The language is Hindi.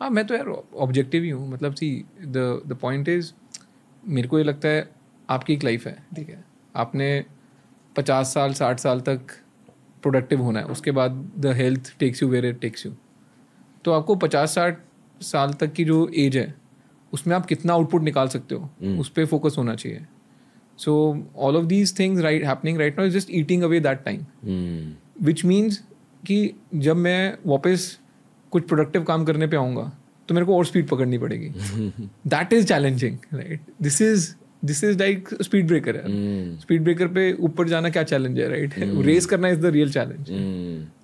हाँ मैं तो यार ऑब्जेक्टिव ही हूँ मतलब see the the point is मेरे को ये लगता है आपकी एक लाइफ है ठीक है आपने पचास साल साठ साल तक प्रोडक्टिव होना है उसके बाद the health takes you where it takes you तो आपको पचास साठ साल तक की जो एज है उसमें आप कितना आउटपुट निकाल सकते हो mm. उस पर फोकस होना चाहिए so all of these things right happening right now is just eating away that time which means कि जब मैं वापस कुछ प्रोडक्टिव काम करने पे आऊँगा तो मेरे को और स्पीड पकड़नी पड़ेगी that is challenging right this is this is like speed breaker है स्पीड ब्रेकर पे ऊपर जाना क्या चैलेंज है राइट रेस hmm. करना इज द रियल चैलेंज